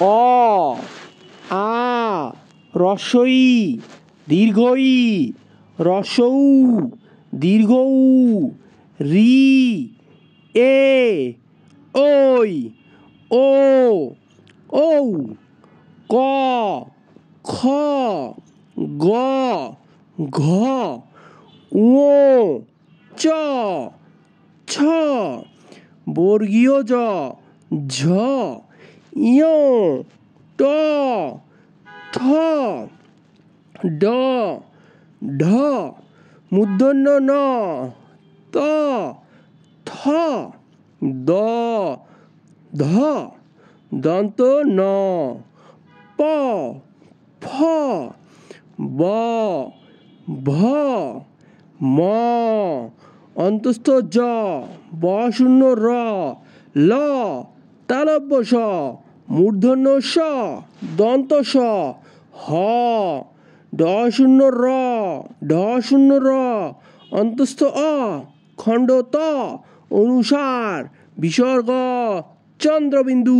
অ আ রস্বই দীর্ঘই রসৌ দীর্ঘৌ রি এ ঐ ও ঔ ক খ গ ঘ ও চ ছ বর্গীয় জ ঝ ঞ ট থ ড ঢ মূর্ধন্য ন ত থ দ ধ দন্ত ন প ফ ব ভ ম অন্তস্থ জ ব শূন্য র ল তালব্য স মূর্ধন্য স দন্ত স হ ড শূন্য র ঢ শূন্য র অন্তস্থ অ খণ্ড ত অনুসার বিসর্গ চন্দ্রবিন্দু